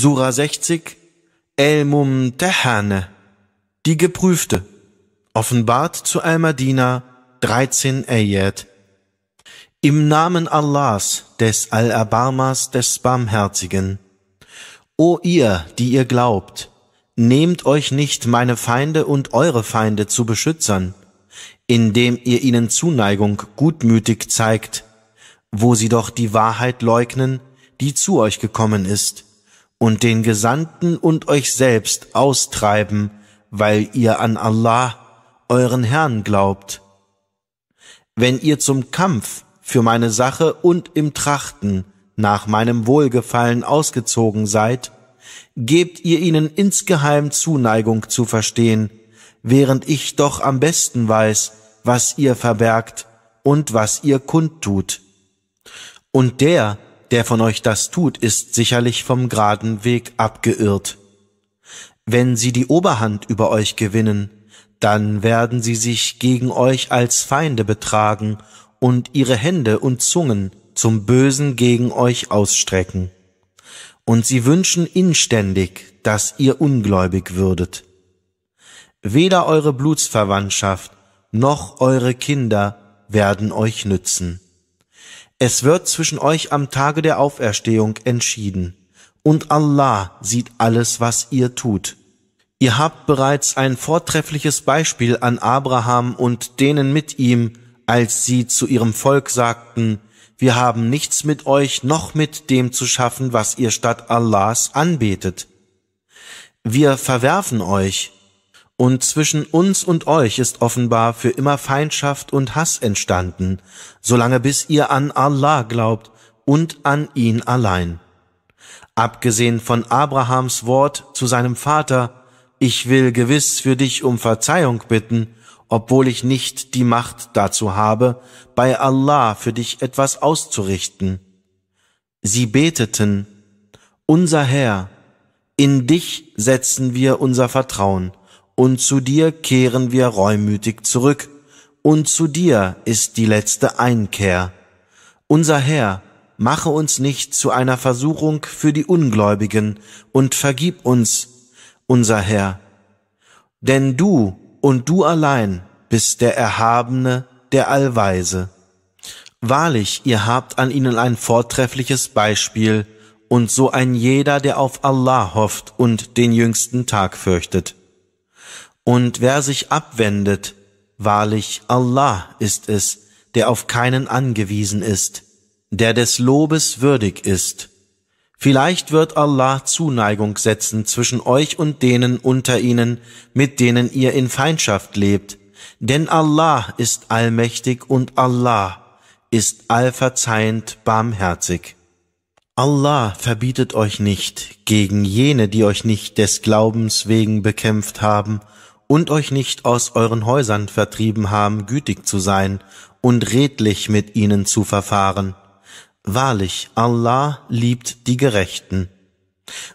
Sura 60, El-Mumtahane, die Geprüfte, offenbart zu Al-Madina 13 Ayat. Im Namen Allahs, des Al-Abamas, des Barmherzigen. O ihr, die ihr glaubt, nehmt euch nicht meine Feinde und eure Feinde zu Beschützern, indem ihr ihnen Zuneigung gutmütig zeigt, wo sie doch die Wahrheit leugnen, die zu euch gekommen ist und den Gesandten und euch selbst austreiben, weil ihr an Allah, euren Herrn, glaubt. Wenn ihr zum Kampf für meine Sache und im Trachten nach meinem Wohlgefallen ausgezogen seid, gebt ihr ihnen insgeheim Zuneigung zu verstehen, während ich doch am besten weiß, was ihr verbergt und was ihr kundtut. Und der, der von euch das tut, ist sicherlich vom geraden Weg abgeirrt. Wenn sie die Oberhand über euch gewinnen, dann werden sie sich gegen euch als Feinde betragen und ihre Hände und Zungen zum Bösen gegen euch ausstrecken. Und sie wünschen inständig, dass ihr ungläubig würdet. Weder eure Blutsverwandtschaft noch eure Kinder werden euch nützen. Es wird zwischen euch am Tage der Auferstehung entschieden. Und Allah sieht alles, was ihr tut. Ihr habt bereits ein vortreffliches Beispiel an Abraham und denen mit ihm, als sie zu ihrem Volk sagten, wir haben nichts mit euch noch mit dem zu schaffen, was ihr statt Allahs anbetet. Wir verwerfen euch, und zwischen uns und euch ist offenbar für immer Feindschaft und Hass entstanden, solange bis ihr an Allah glaubt und an ihn allein. Abgesehen von Abrahams Wort zu seinem Vater, ich will gewiss für dich um Verzeihung bitten, obwohl ich nicht die Macht dazu habe, bei Allah für dich etwas auszurichten. Sie beteten, Unser Herr, in dich setzen wir unser Vertrauen, und zu dir kehren wir reumütig zurück, und zu dir ist die letzte Einkehr. Unser Herr, mache uns nicht zu einer Versuchung für die Ungläubigen und vergib uns, unser Herr. Denn du und du allein bist der Erhabene, der Allweise. Wahrlich, ihr habt an ihnen ein vortreffliches Beispiel, und so ein jeder, der auf Allah hofft und den jüngsten Tag fürchtet. Und wer sich abwendet, wahrlich Allah ist es, der auf keinen angewiesen ist, der des Lobes würdig ist. Vielleicht wird Allah Zuneigung setzen zwischen euch und denen unter ihnen, mit denen ihr in Feindschaft lebt, denn Allah ist allmächtig und Allah ist allverzeihend barmherzig. Allah verbietet euch nicht, gegen jene, die euch nicht des Glaubens wegen bekämpft haben, und euch nicht aus euren Häusern vertrieben haben, gütig zu sein und redlich mit ihnen zu verfahren. Wahrlich, Allah liebt die Gerechten.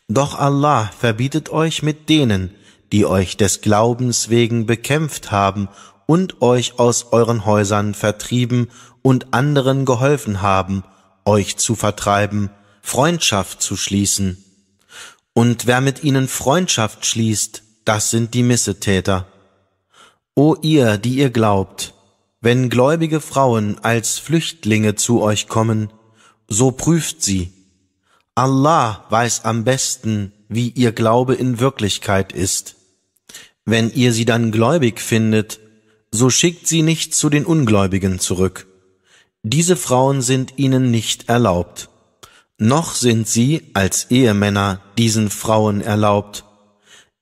Doch Allah verbietet euch mit denen, die euch des Glaubens wegen bekämpft haben und euch aus euren Häusern vertrieben und anderen geholfen haben, euch zu vertreiben, Freundschaft zu schließen. Und wer mit ihnen Freundschaft schließt, das sind die Missetäter. O ihr, die ihr glaubt, wenn gläubige Frauen als Flüchtlinge zu euch kommen, so prüft sie. Allah weiß am besten, wie ihr Glaube in Wirklichkeit ist. Wenn ihr sie dann gläubig findet, so schickt sie nicht zu den Ungläubigen zurück. Diese Frauen sind ihnen nicht erlaubt. Noch sind sie als Ehemänner diesen Frauen erlaubt,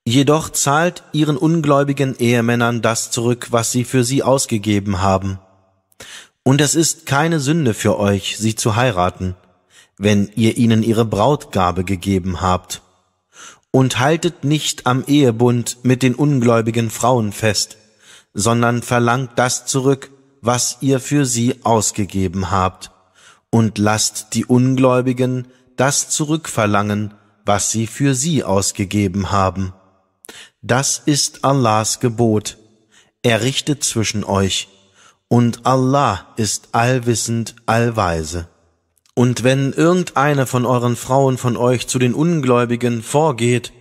Jedoch zahlt ihren ungläubigen Ehemännern das zurück, was sie für sie ausgegeben haben. Und es ist keine Sünde für euch, sie zu heiraten, wenn ihr ihnen ihre Brautgabe gegeben habt. Und haltet nicht am Ehebund mit den ungläubigen Frauen fest, sondern verlangt das zurück, was ihr für sie ausgegeben habt, und lasst die Ungläubigen das zurückverlangen, was sie für sie ausgegeben haben. Das ist Allahs Gebot. Er richtet zwischen euch. Und Allah ist allwissend, allweise. Und wenn irgendeine von euren Frauen von euch zu den Ungläubigen vorgeht,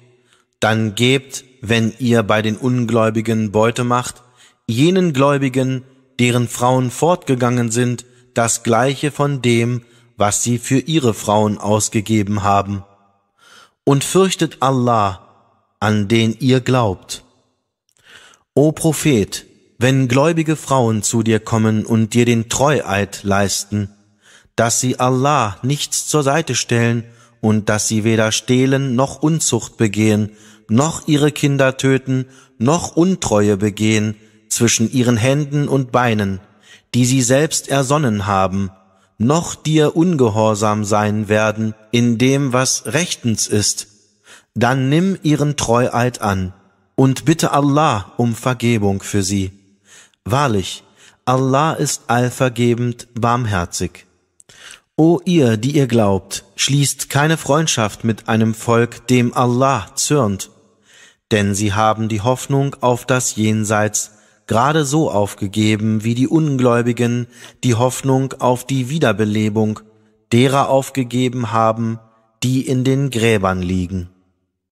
dann gebt, wenn ihr bei den Ungläubigen Beute macht, jenen Gläubigen, deren Frauen fortgegangen sind, das gleiche von dem, was sie für ihre Frauen ausgegeben haben. Und fürchtet Allah, an den ihr glaubt. O Prophet, wenn gläubige Frauen zu dir kommen und dir den Treueid leisten, dass sie Allah nichts zur Seite stellen und dass sie weder stehlen noch Unzucht begehen, noch ihre Kinder töten, noch Untreue begehen zwischen ihren Händen und Beinen, die sie selbst ersonnen haben, noch dir ungehorsam sein werden in dem, was rechtens ist, dann nimm ihren Treueid an und bitte Allah um Vergebung für sie. Wahrlich, Allah ist allvergebend, barmherzig. O ihr, die ihr glaubt, schließt keine Freundschaft mit einem Volk, dem Allah zürnt, denn sie haben die Hoffnung auf das Jenseits gerade so aufgegeben wie die Ungläubigen die Hoffnung auf die Wiederbelebung derer aufgegeben haben, die in den Gräbern liegen.